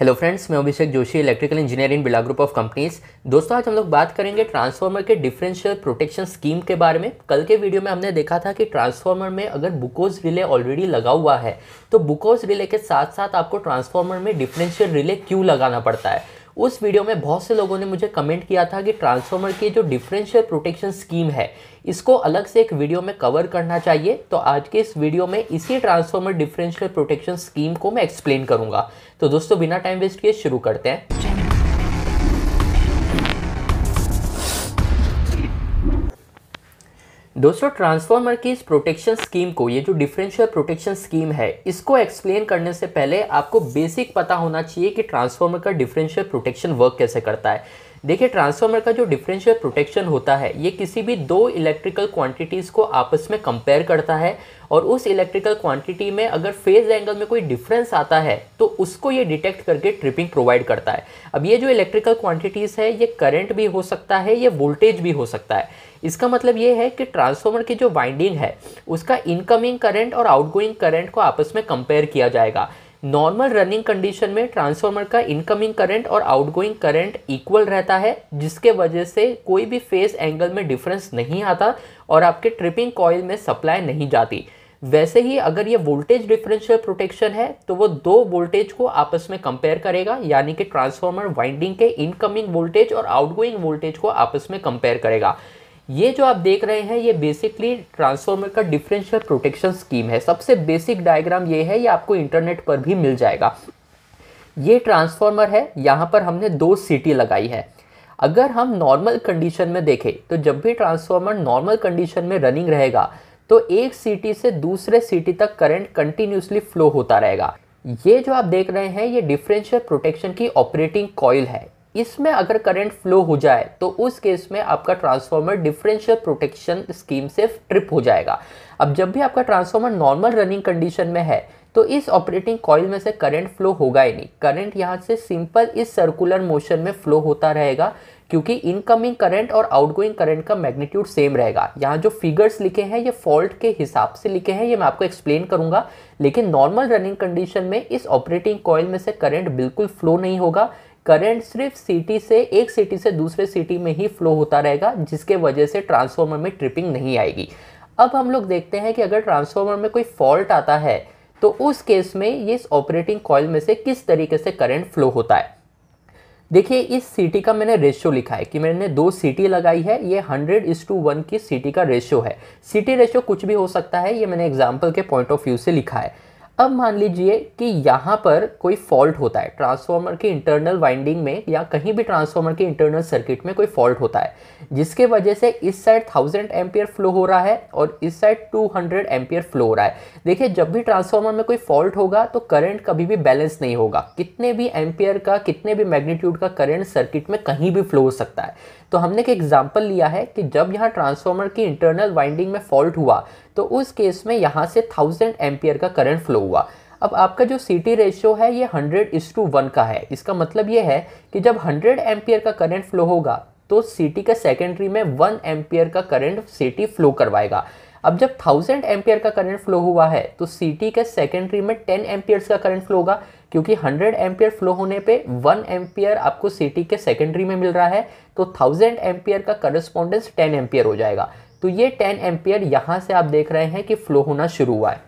hello friends मैं Abhishek Joshi electrical engineering Birla group of companies दोस्तों आज हम लोग बात करेंगे ट्रांसफार्मर के डिफरेंशियल प्रोटेक्शन स्कीम के बारे में कल के वीडियो में हमने देखा था कि ट्रांसफार्मर में अगर बुकोज रिले ऑलरेडी लगा हुआ है तो बुकोज रिले के साथ साथ आपको ट्रांसफार्मर में डिफरेंशियल रिले क्यों लगाना पड़ता है उस वीडियो में बहुत से लोगों ने मुझे कमेंट किया था कि ट्रांसफॉर्मर की जो डिफरेंशियल प्रोटेक्शन स्कीम है इसको अलग से एक वीडियो में कवर करना चाहिए तो आज के इस वीडियो में इसी ट्रांसफॉर्मर डिफरेंशियल प्रोटेक्शन स्कीम को मैं एक्सप्लेन करूंगा तो दोस्तों बिना टाइम वेस्ट किए शुरू करते हैं दोस्तों ट्रांसफार्मर की इस प्रोटेक्शन स्कीम को ये जो डिफरेंशियल प्रोटेक्शन स्कीम है इसको एक्सप्लेन करने से पहले आपको बेसिक पता होना चाहिए कि ट्रांसफार्मर का डिफरेंशियल प्रोटेक्शन वर्क कैसे करता है देखिए ट्रांसफार्मर का जो डिफरेंशियल प्रोटेक्शन होता है ये किसी भी दो इलेक्ट्रिकल क्वांटिटीज़ को आपस में कंपेयर करता है और उस इलेक्ट्रिकल क्वांटिटी में अगर फेज़ एंगल में कोई डिफरेंस आता है तो उसको ये डिटेक्ट करके ट्रिपिंग प्रोवाइड करता है अब ये जो इलेक्ट्रिकल क्वांटिटीज़ है ये करंट भी हो सकता है ये वोल्टेज भी हो सकता है इसका मतलब ये है कि ट्रांसफार्मर की जो वाइंडिंग है उसका इनकमिंग करंट और आउटगोइंग करंट को आपस में कंपेयर किया जाएगा नॉर्मल रनिंग कंडीशन में ट्रांसफार्मर का इनकमिंग करंट और आउटगोइंग करंट इक्वल रहता है जिसके वजह से कोई भी फेस एंगल में डिफरेंस नहीं आता और आपके ट्रिपिंग कॉयल में सप्लाई नहीं जाती वैसे ही अगर ये वोल्टेज डिफरेंशियल प्रोटेक्शन है तो वो दो वोल्टेज को आपस में कंपेयर करेगा यानी कि ट्रांसफार्मर वाइंडिंग के इनकमिंग वोल्टेज और आउटगोइंग वोल्टेज को आपस में कंपेयर करेगा ये जो आप देख रहे हैं ये बेसिकली ट्रांसफॉर्मर का डिफरेंशियल प्रोटेक्शन स्कीम है सबसे बेसिक डायग्राम ये है ये आपको इंटरनेट पर भी मिल जाएगा ये ट्रांसफॉर्मर है यहाँ पर हमने दो सीटी लगाई है अगर हम नॉर्मल कंडीशन में देखें तो जब भी ट्रांसफॉर्मर नॉर्मल कंडीशन में रनिंग रहेगा तो एक सीटी से दूसरे सीटी तक करंट कंटिन्यूसली फ्लो होता रहेगा ये जो आप देख रहे हैं ये डिफरेंशियल प्रोटेक्शन की ऑपरेटिंग कॉयल है इसमें अगर करंट फ्लो हो जाए तो उस केस में आपका ट्रांसफार्मर डिफरेंशियल प्रोटेक्शन स्कीम से ट्रिप हो जाएगा अब जब भी आपका ट्रांसफार्मर नॉर्मल रनिंग कंडीशन में है तो इस ऑपरेटिंग कॉइल में से करंट फ्लो होगा ही नहीं करंट यहाँ से सिंपल इस सर्कुलर मोशन में फ्लो होता रहेगा क्योंकि इनकमिंग करंट और आउटगोइंग करंट का मैग्नीट्यूड सेम रहेगा यहाँ जो फिगर्स लिखे हैं ये फॉल्ट के हिसाब से लिखे हैं ये मैं आपको एक्सप्लेन करूंगा लेकिन नॉर्मल रनिंग कंडीशन में इस ऑपरेटिंग कॉयल में से करंट बिल्कुल फ्लो नहीं होगा करंट सिर्फ सिटी से एक सिटी से दूसरे सिटी में ही फ्लो होता रहेगा जिसके वजह से ट्रांसफॉर्मर में ट्रिपिंग नहीं आएगी अब हम लोग देखते हैं कि अगर ट्रांसफॉर्मर में कोई फॉल्ट आता है तो उस केस में ये इस ऑपरेटिंग कॉयल में से किस तरीके से करंट फ्लो होता है देखिए इस सीटी का मैंने रेशियो लिखा है कि मैंने दो सीटी लगाई है ये हंड्रेड इस टू वन की सीटी का रेशियो है सीटी रेशियो कुछ भी हो सकता है ये मैंने एग्जाम्पल के पॉइंट ऑफ व्यू से लिखा है अब मान लीजिए कि यहाँ पर कोई फॉल्ट होता है ट्रांसफार्मर के इंटरनल वाइंडिंग में या कहीं भी ट्रांसफार्मर के इंटरनल सर्किट में कोई फॉल्ट होता है जिसके वजह से इस साइड थाउजेंड एम्पियर फ्लो हो रहा है और इस side two hundred ampere flow हो रहा है देखिए जब भी ट्रांसफार्मर में कोई फॉल्ट होगा तो करंट कभी भी बैलेंस नहीं होगा कितने भी एम्पियर का कितने भी मैग्नीट्यूड का करंट सर्किट में कहीं भी फ्लो हो सकता है तो हमने एक एग्जाम्पल लिया है कि जब यहाँ ट्रांसफार्मर की इंटरनल वाइंडिंग में फॉल्ट हुआ तो उस केस में यहाँ से थाउजेंड एम्पियर का करंट फ्लो हुआ अब आपका जो सी टी रेशियो है ये हंड्रेड इस टू वन का है इसका मतलब ये है कि जब हंड्रेड एम्पियर का करंट फ्लो होगा तो सिटी का सेकेंडरी में वन एम्पियर का करंट सिटी फ्लो करवाएगा अब जब थाउजेंड एम्पियर का करंट फ्लो हुआ है तो सिटी के सेकेंडरी में टेन एम्पियर्स का करंट फ्लो होगा क्योंकि 100 एम्पियर फ्लो होने पे 1 एम्पियर आपको सिटी के सेकेंडरी में मिल रहा है तो 1000 एम्पियर का करस्पॉन्डेंस 10 एम्पियर हो जाएगा तो ये 10 एम्पियर यहाँ से आप देख रहे हैं कि फ्लो होना शुरू हुआ है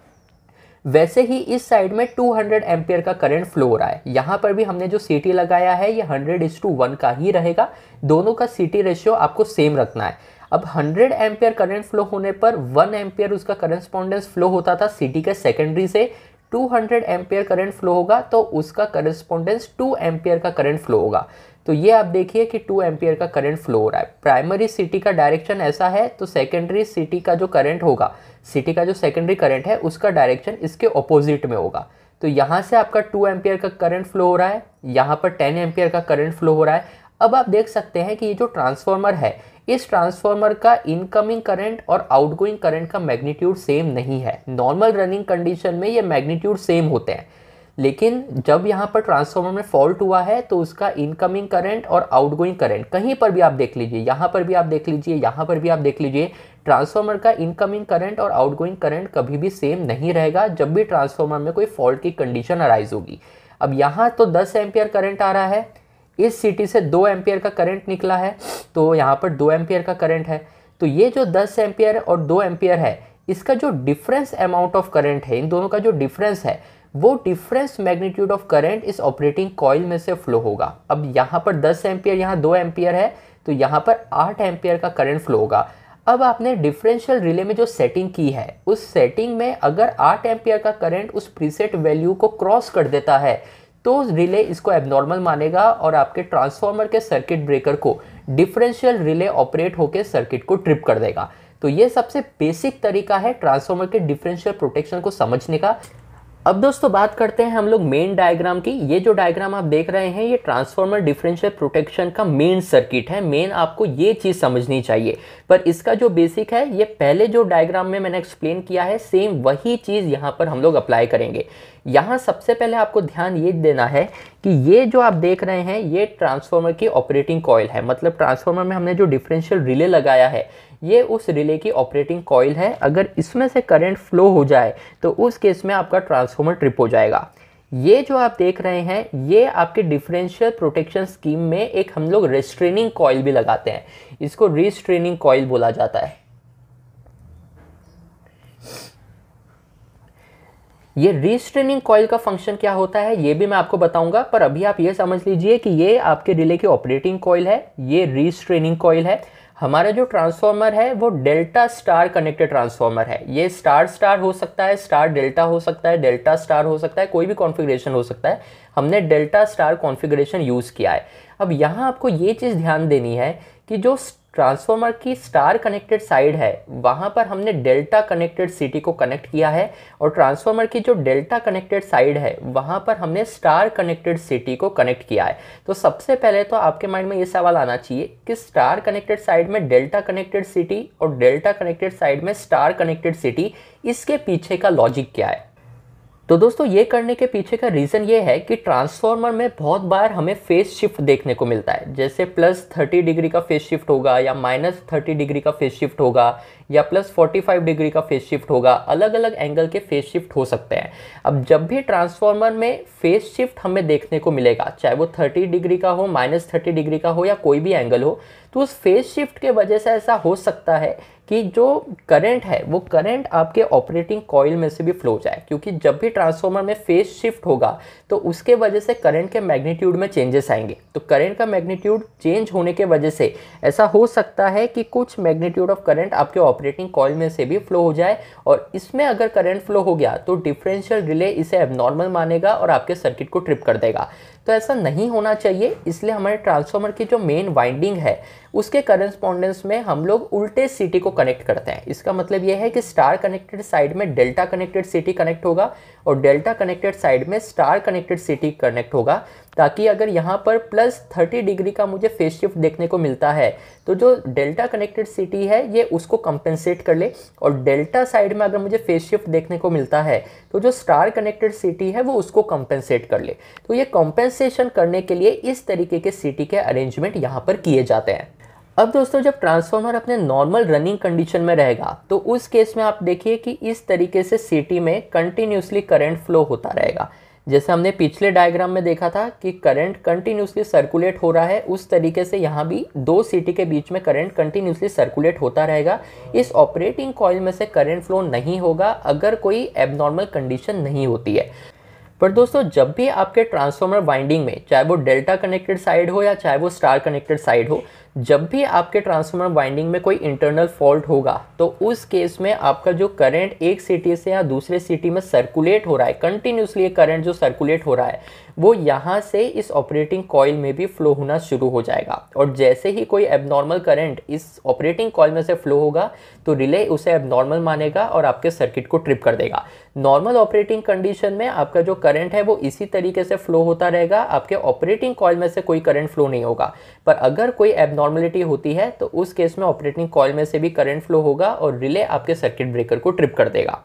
वैसे ही इस साइड में 200 हंड्रेड का करंट फ्लो हो रहा है यहाँ पर भी हमने जो सी लगाया है ये 100 इज टू वन का ही रहेगा दोनों का सीटी रेशियो आपको सेम रखना है अब 100 एम्पियर करंट फ्लो होने पर 1 एम्पियर उसका करस्पॉन्डेंस फ्लो होता था सिटी के सेकेंडरी से 200 हंड्रेड करंट फ्लो होगा तो उसका करस्पोंडेंस 2 एम्पियर का करंट फ्लो होगा तो ये आप देखिए कि 2 एम्पियर का करंट फ्लो हो रहा है प्राइमरी सिटी का डायरेक्शन ऐसा है तो सेकेंडरी सिटी का जो करंट होगा सिटी का जो सेकेंडरी करंट है उसका डायरेक्शन इसके ऑपोजिट में होगा तो यहाँ से आपका टू एम्पियर का करंट फ्लो हो रहा है यहाँ पर टेन एम्पियर का करंट फ्लो हो रहा है अब आप देख सकते हैं कि ये जो ट्रांसफार्मर है इस ट्रांसफार्मर का इनकमिंग करंट और आउटगोइंग करंट का मैग्नीट्यूड सेम नहीं है नॉर्मल रनिंग कंडीशन में ये मैग्नीट्यूड सेम होते हैं लेकिन जब यहाँ पर ट्रांसफार्मर में फॉल्ट हुआ है तो उसका इनकमिंग करंट और आउटगोइंग करंट कहीं पर भी आप देख लीजिए यहाँ पर भी आप देख लीजिए यहाँ पर भी आप देख लीजिए ट्रांसफार्मर का इनकमिंग करंट और आउटगोइंग करंट कभी भी सेम नहीं रहेगा जब भी ट्रांसफार्मर में कोई फॉल्ट की कंडीशन अराइज होगी अब यहाँ तो दस एम्पियर करंट आ रहा है इस सिटी से दो एम्पियर का करंट निकला है तो यहाँ पर दो एम्पियर का करंट है तो ये जो दस एम्पियर और दो एम्पियर है इसका जो डिफरेंस अमाउंट ऑफ करंट है इन दोनों का जो डिफरेंस है वो डिफरेंस मैग्नीट्यूड ऑफ करंट इस ऑपरेटिंग कॉयल में से फ्लो होगा अब यहाँ पर दस एम्पियर यहाँ दो एम्पियर है तो यहाँ पर आठ एम्पियर का करंट फ्लो होगा अब आपने डिफरेंशियल रिले में जो सेटिंग की है उस सेटिंग में अगर आठ एम्पियर का करंट उस प्रीसेट वैल्यू को क्रॉस कर देता है तो रिले इसको एबनॉर्मल मानेगा और आपके ट्रांसफॉर्मर के सर्किट ब्रेकर को डिफरेंशियल रिले ऑपरेट होकर सर्किट को ट्रिप कर देगा तो ये सबसे बेसिक तरीका है ट्रांसफॉर्मर के डिफरेंशियल प्रोटेक्शन को समझने का अब दोस्तों बात करते हैं हम लोग मेन डायग्राम की ये जो डायग्राम आप देख रहे हैं ये ट्रांसफॉर्मर डिफरेंशियल प्रोटेक्शन का मेन सर्किट है मेन आपको ये चीज़ समझनी चाहिए पर इसका जो बेसिक है ये पहले जो डायग्राम में मैंने एक्सप्लेन किया है सेम वही चीज़ यहाँ पर हम लोग अप्लाई करेंगे यहाँ सबसे पहले आपको ध्यान ये देना है कि ये जो आप देख रहे हैं ये ट्रांसफार्मर की ऑपरेटिंग कॉयल है मतलब ट्रांसफार्मर में हमने जो डिफरेंशियल रिले लगाया है ये उस रिले की ऑपरेटिंग कॉयल है अगर इसमें से करंट फ्लो हो जाए तो उस केस में आपका ट्रांसफार्मर ट्रिप हो जाएगा ये जो आप देख रहे हैं ये आपके डिफरेंशियल प्रोटेक्शन स्कीम में एक हम लोग रिस्ट्रेनिंग कॉयल भी लगाते हैं इसको रिस्ट्रेनिंग कॉयल बोला जाता है ये रीस्ट्रेनिंग कॉयल का फंक्शन क्या होता है ये भी मैं आपको बताऊंगा पर अभी आप ये समझ लीजिए कि ये आपके रिले की ऑपरेटिंग कॉयल है ये रीस्ट्रेनिंग कॉयल है हमारा जो ट्रांसफार्मर है वो डेल्टा स्टार कनेक्टेड ट्रांसफार्मर है ये स्टार स्टार हो सकता है स्टार डेल्टा हो सकता है डेल्टा स्टार हो सकता है कोई भी कॉन्फ़िगरेशन हो सकता है हमने डेल्टा स्टार कॉन्फ़िगरेशन यूज़ किया है अब यहाँ आपको ये चीज़ ध्यान देनी है कि जो ट्रांसफार्मर की स्टार कनेक्टेड साइड है वहाँ पर हमने डेल्टा कनेक्टेड सिटी को कनेक्ट किया है और ट्रांसफार्मर की जो डेल्टा कनेक्टेड साइड है वहाँ पर हमने स्टार कनेक्टेड सिटी को कनेक्ट किया है तो सबसे पहले तो आपके माइंड में ये सवाल आना चाहिए कि स्टार कनेक्टेड साइड में डेल्टा कनेक्टेड सिटी और डेल्टा कनेक्टेड साइड में स्टार कनेक्टेड सिटी इसके पीछे का लॉजिक क्या है तो दोस्तों ये करने के पीछे का रीज़न ये है कि ट्रांसफॉर्मर में बहुत बार हमें फ़ेस शिफ्ट देखने को मिलता है जैसे प्लस थर्टी डिग्री का फेस शिफ्ट होगा या माइनस थर्टी डिग्री का फेस शिफ्ट होगा या प्लस 45 डिग्री का फेस शिफ्ट होगा अलग अलग एंगल के फ़ेस शिफ्ट हो सकते हैं अब जब भी ट्रांसफॉर्मर में फ़ेस शिफ्ट हमें देखने को मिलेगा चाहे वो 30 डिग्री का हो माइनस थर्टी डिग्री का हो या कोई भी एंगल हो तो उस फेस शिफ्ट के वजह से ऐसा हो सकता है कि जो करंट है वो करंट आपके ऑपरेटिंग कॉयल में से भी फ्लो जाए क्योंकि जब भी ट्रांसफॉर्मर में फ़ेस शिफ्ट होगा तो उसके वजह से करंट के मैग्नीट्यूड में चेंजेस आएंगे तो करंट का मैग्नीट्यूड चेंज होने के वजह से ऐसा हो सकता है कि कुछ मैग्नीट्यूड ऑफ करंट आपके ऑपरेटिंग कॉल में से भी फ्लो हो जाए और इसमें अगर करंट फ्लो हो गया तो डिफरेंशियल रिले इसे एबनॉर्मल मानेगा और आपके सर्किट को ट्रिप कर देगा तो ऐसा नहीं होना चाहिए इसलिए हमारे ट्रांसफार्मर की जो मेन वाइंडिंग है उसके करस्पॉन्डेंस में हम लोग उल्टे सिटी को कनेक्ट करते हैं इसका मतलब यह है कि स्टार कनेक्टेड साइड में डेल्टा कनेक्टेड सिटी कनेक्ट होगा और डेल्टा कनेक्टेड साइड में स्टार कनेक्टेड सिटी कनेक्ट होगा ताकि अगर यहाँ पर प्लस थर्टी डिग्री का मुझे फेस शिफ्ट देखने को मिलता है तो जो डेल्टा कनेक्टेड सिटी है ये उसको कंपेंसेट कर ले और डेल्टा साइड में अगर मुझे फेस शिफ्ट देखने को मिलता है तो जो स्टार कनेक्टेड सिटी है वो उसको कंपेंसेट कर ले तो ये कॉम्पेंस कंपनसेशन करने के लिए इस तरीके के सिटी के अरेंजमेंट यहाँ पर किए जाते हैं अब दोस्तों जब ट्रांसफार्मर अपने नॉर्मल रनिंग कंडीशन में रहेगा तो उस केस में आप देखिए कि इस तरीके से सिटी में कंटिन्यूसली करंट फ्लो होता रहेगा जैसे हमने पिछले डायग्राम में देखा था कि करंट कंटिन्यूसली सर्कुलेट हो रहा है उस तरीके से यहाँ भी दो सिटी के बीच में करंट कंटिन्यूसली सर्कुलेट होता रहेगा इस ऑपरेटिंग कॉइल में से करंट फ्लो नहीं होगा अगर कोई एबनॉर्मल कंडीशन नहीं होती है पर दोस्तों जब भी आपके ट्रांसफार्मर वाइंडिंग में चाहे वो डेल्टा कनेक्टेड साइड हो या चाहे वो स्टार कनेक्टेड साइड हो जब भी आपके ट्रांसफार्मर वाइंडिंग में कोई इंटरनल फॉल्ट होगा तो उस केस में आपका जो करंट एक सिटी से या दूसरे सिटी में सर्कुलेट हो रहा है कंटिन्यूसली करंट जो सर्कुलेट हो रहा है वो यहाँ से इस ऑपरेटिंग कॉयल में भी फ्लो होना शुरू हो जाएगा और जैसे ही कोई एबनॉर्मल करंट इस ऑपरेटिंग कॉयल में से फ्लो होगा तो रिले उसे एबनॉर्मल मानेगा और आपके सर्किट को ट्रिप कर देगा नॉर्मल ऑपरेटिंग कंडीशन में आपका जो करंट है वो इसी तरीके से फ्लो होता रहेगा आपके ऑपरेटिंग कॉयल में से कोई करंट फ्लो नहीं होगा पर अगर कोई एबनॉर्मल नॉर्मलिटी होती है तो उस केस में ऑपरेटिंग कॉल में से भी करंट फ्लो होगा और रिले आपके सर्किट ब्रेकर को ट्रिप कर देगा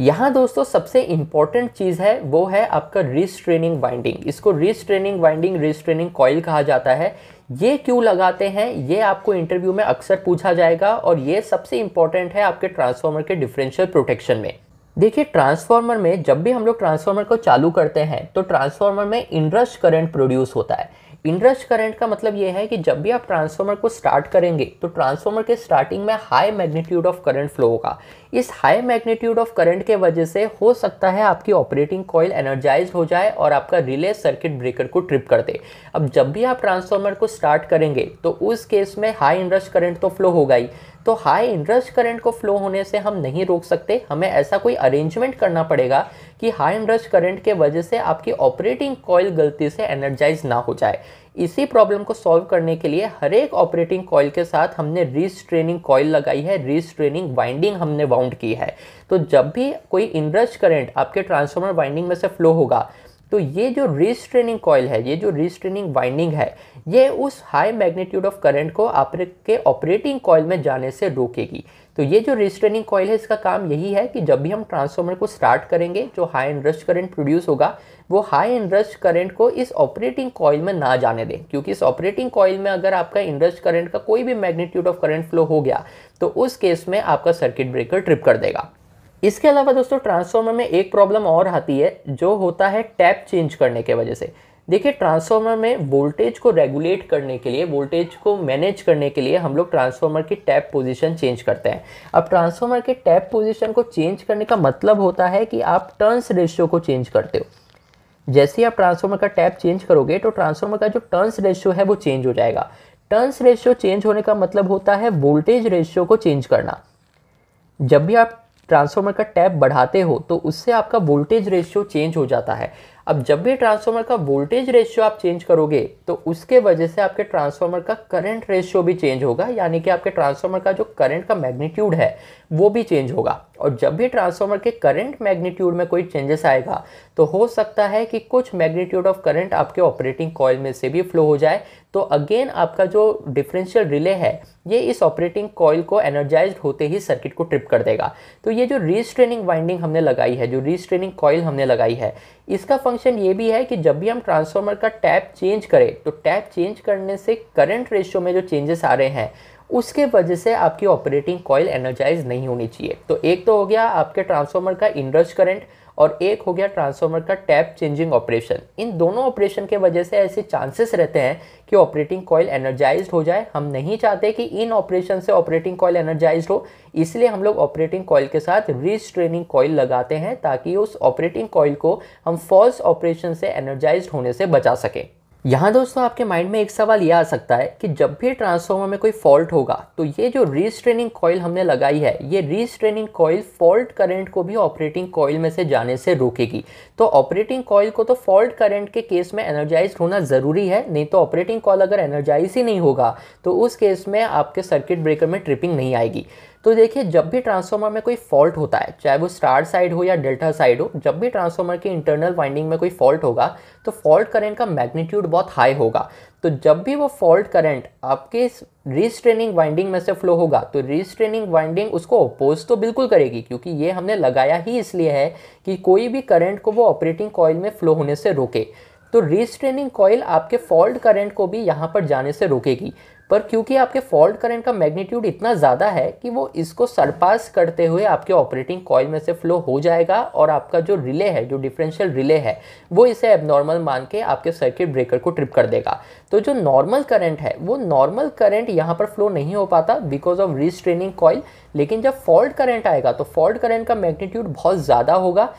यहाँ दोस्तों सबसे इंपॉर्टेंट चीज़ है वो है आपका रिस्ट्रेनिंग वाइंडिंग इसको रिस्ट्रेनिंग वाइंडिंग रिस्ट्रेनिंग कॉयल कहा जाता है ये क्यों लगाते हैं ये आपको इंटरव्यू में अक्सर पूछा जाएगा और ये सबसे इंपॉर्टेंट है आपके ट्रांसफार्मर के डिफरेंशियल प्रोटेक्शन में देखिए ट्रांसफार्मर में जब भी हम लोग ट्रांसफार्मर को चालू करते हैं तो ट्रांसफार्मर में इंडरस्ट करंट प्रोड्यूस होता है इंडस्ट करंट का मतलब ये है कि जब भी आप ट्रांसफार्मर को स्टार्ट करेंगे तो ट्रांसफार्मर के स्टार्टिंग में high magnitude of current flow होगा इस हाई मैग्नीट्यूड ऑफ करंट के वजह से हो सकता है आपकी ऑपरेटिंग कॉयल एनर्जाइज हो जाए और आपका रिले सर्किट ब्रेकर को ट्रिप कर दे अब जब भी आप ट्रांसफार्मर को स्टार्ट करेंगे तो उस केस में हाई इंडस्ट करंट तो फ्लो होगा ही तो हाई इंडस्ट करंट को फ्लो होने से हम नहीं रोक सकते हमें ऐसा कोई अरेंजमेंट करना पड़ेगा कि हाई इंडस्ट करंट के वजह से आपकी ऑपरेटिंग कॉयल गलती से एनर्जाइज ना हो जाए इसी प्रॉब्लम को सॉल्व करने के लिए हर एक ऑपरेटिंग कॉयल के साथ हमने रीस्ट्रेनिंग कॉयल लगाई है रीस्ट्रेनिंग वाइंडिंग हमने वाउंड की है तो जब भी कोई इनरश करेंट आपके ट्रांसफॉर्मर वाइंडिंग में से फ्लो होगा तो ये जो रिस्ट्रेनिंग कॉयल है ये जो रिस्ट्रेनिंग वाइंडिंग है ये उस हाई मैग्नीट्यूड ऑफ करंट को आपके ऑपरेटिंग कॉयल में जाने से रोकेगी तो ये जो रिस्ट्रेनिंग कॉयल है इसका काम यही है कि जब भी हम ट्रांसफॉर्मर को स्टार्ट करेंगे जो high inrush current produce होगा वो हाई एंड रश करंट को इस ऑपरेटिंग कॉयल में ना जाने दें क्योंकि इस ऑपरेटिंग कॉयल में अगर आपका इंडस्ट करंट का कोई भी मैग्नीट्यूड ऑफ करंट फ्लो हो गया तो उस केस में आपका सर्किट ब्रेकर ट्रिप कर देगा इसके अलावा दोस्तों ट्रांसफार्मर में एक प्रॉब्लम और आती है जो होता है टैप चेंज करने के वजह से देखिए ट्रांसफार्मर में वोल्टेज को रेगुलेट करने के लिए वोल्टेज को मैनेज करने के लिए हम लोग ट्रांसफार्मर की टैप पोजीशन चेंज करते हैं अब ट्रांसफार्मर के टैप पोजीशन को चेंज करने का मतलब होता है कि आप टर्न्स रेशियो को चेंज करते हो जैसे ही आप ट्रांसफार्मर का टैप चेंज करोगे तो ट्रांसफार्मर का जो टर्न्स रेशियो है वो चेंज हो जाएगा टर्न्स रेशियो चेंज होने का मतलब होता है वोल्टेज रेशियो को चेंज करना जब भी आप ट्रांसफार्मर का टैप बढ़ाते हो तो उससे आपका वोल्टेज रेशियो चेंज हो जाता है अब जब भी ट्रांसफार्मर का वोल्टेज रेशियो आप चेंज करोगे तो उसके वजह से आपके ट्रांसफार्मर का करंट रेशियो भी चेंज होगा यानी कि आपके ट्रांसफार्मर का जो करंट का मैग्नीट्यूड है वो भी चेंज होगा और जब भी ट्रांसफार्मर के करंट मैग्नीट्यूड में कोई चेंजेस आएगा तो हो सकता है कि कुछ मैग्नीट्यूड ऑफ करंट आपके ऑपरेटिंग कॉयल में से भी फ्लो हो जाए तो अगेन आपका जो डिफरेंशियल रिले है ये इस ऑपरेटिंग कॉयल को एनर्जाइज होते ही सर्किट को ट्रिप कर देगा तो ये जो रीस्ट्रेनिंग वाइंडिंग हमने लगाई है जो रीस्ट्रेनिंग कॉयल हमने लगाई है इसका फंक्शन ये भी है कि जब भी हम ट्रांसफार्मर का टैप चेंज करें तो टैप चेंज करने से करंट रेशियो में जो चेंजेस आ रहे हैं उसके वजह से आपकी ऑपरेटिंग कॉयल एनर्जाइज नहीं होनी चाहिए तो एक तो हो गया आपके ट्रांसफार्मर का इंडस्ट करंट और एक हो गया ट्रांसफार्मर का टैप चेंजिंग ऑपरेशन इन दोनों ऑपरेशन के वजह से ऐसे चांसेस रहते हैं कि ऑपरेटिंग कॉयल एनर्जाइज हो जाए हम नहीं चाहते कि इन ऑपरेशन से ऑपरेटिंग कॉयल एनर्जाइज हो इसलिए हम लोग ऑपरेटिंग कॉयल के साथ रिस्ट्रेनिंग कॉयल लगाते हैं ताकि उस ऑपरेटिंग कॉयल को हम फॉल्स ऑपरेशन से एनर्जाइज होने से बचा सकें यहाँ दोस्तों आपके माइंड में एक सवाल यह आ सकता है कि जब भी ट्रांसफॉर्मर में कोई फॉल्ट होगा तो ये जो रीस्ट्रेनिंग कॉयल हमने लगाई है ये रीस्ट्रेनिंग कॉयल फॉल्ट करंट को भी ऑपरेटिंग कॉयल में से जाने से रोकेगी तो ऑपरेटिंग कॉयल को तो फॉल्ट करंट के केस में एनर्जाइज होना ज़रूरी है नहीं तो ऑपरेटिंग कॉल अगर एनर्जाइज ही नहीं होगा तो उस केस में आपके सर्किट ब्रेकर में ट्रिपिंग नहीं आएगी तो देखिए जब भी ट्रांसफार्मर में कोई फॉल्ट होता है चाहे वो स्टार साइड हो या डेल्टा साइड हो जब भी ट्रांसफार्मर की इंटरनल वाइंडिंग में कोई फॉल्ट होगा तो फॉल्ट करंट का मैग्नीट्यूड बहुत हाई होगा तो जब भी वो फॉल्ट करंट आपके रीस्ट्रेनिंग वाइंडिंग में से फ्लो होगा तो रीस्ट्रेनिंग वाइंडिंग उसको अपोज तो बिल्कुल करेगी क्योंकि ये हमने लगाया ही इसलिए है कि कोई भी करंट को वो ऑपरेटिंग कॉयल में फ्लो होने से रोके तो रीस्ट्रेनिंग कॉयल आपके फॉल्ट करंट को भी यहाँ पर जाने से रोकेगी पर क्योंकि आपके फॉल्ट करंट का मैग्नीट्यूड इतना ज़्यादा है कि वो इसको सरपास करते हुए आपके ऑपरेटिंग कॉयल में से फ्लो हो जाएगा और आपका जो रिले है जो डिफरेंशियल रिले है वो इसे एबनॉर्मल मान के आपके सर्किट ब्रेकर को ट्रिप कर देगा तो जो नॉर्मल करंट है वो नॉर्मल करंट यहाँ पर फ्लो नहीं हो पाता बिकॉज ऑफ रिस्ट्रेनिंग कॉयल लेकिन जब फॉल्ट करंट आएगा तो फॉल्ट करंट का मैग्नीट्यूड बहुत ज़्यादा होगा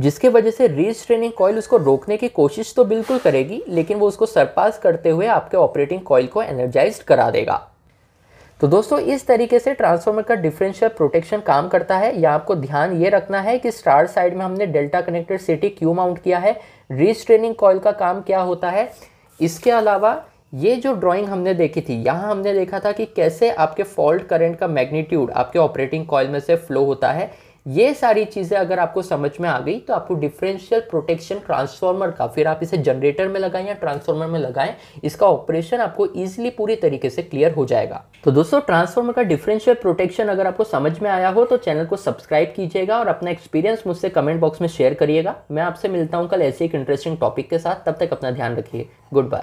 जिसके वजह से रीस्ट्रेनिंग ट्रेनिंग कॉयल उसको रोकने की कोशिश तो बिल्कुल करेगी लेकिन वो उसको सरपास करते हुए आपके ऑपरेटिंग कॉयल को एनर्जाइज करा देगा तो दोस्तों इस तरीके से ट्रांसफार्मर का डिफरेंशियल प्रोटेक्शन काम करता है या आपको ध्यान ये रखना है कि स्टार साइड में हमने डेल्टा कनेक्टेड सिटी क्यू माउंट किया है रीस्ट्रेनिंग ट्रेनिंग कॉयल का काम क्या होता है इसके अलावा ये जो ड्राइंग हमने देखी थी यहाँ हमने देखा था कि कैसे आपके फॉल्ट करंट का मैग्नीट्यूड आपके ऑपरेटिंग कॉयल में से फ्लो होता है ये सारी चीज़ें अगर आपको समझ में आ गई तो आपको डिफरेंशियल प्रोटेक्शन ट्रांसफार्मर का फिर आप इसे जनरेटर में लगाएं या ट्रांसफार्मर में लगाएं इसका ऑपरेशन आपको ईजिली पूरी तरीके से क्लियर हो जाएगा तो दोस्तों ट्रांसफार्मर का डिफरेंशियल प्रोटेक्शन अगर आपको समझ में आया हो तो चैनल को सब्सक्राइब कीजिएगा और अपना एक्सपीरियंस मुझसे कमेंट बॉक्स में शेयर करिएगा मैं आपसे मिलता हूँ कल ऐसे एक इंटरेस्टिंग टॉपिक के साथ तब तक अपना ध्यान रखिए गुड बाय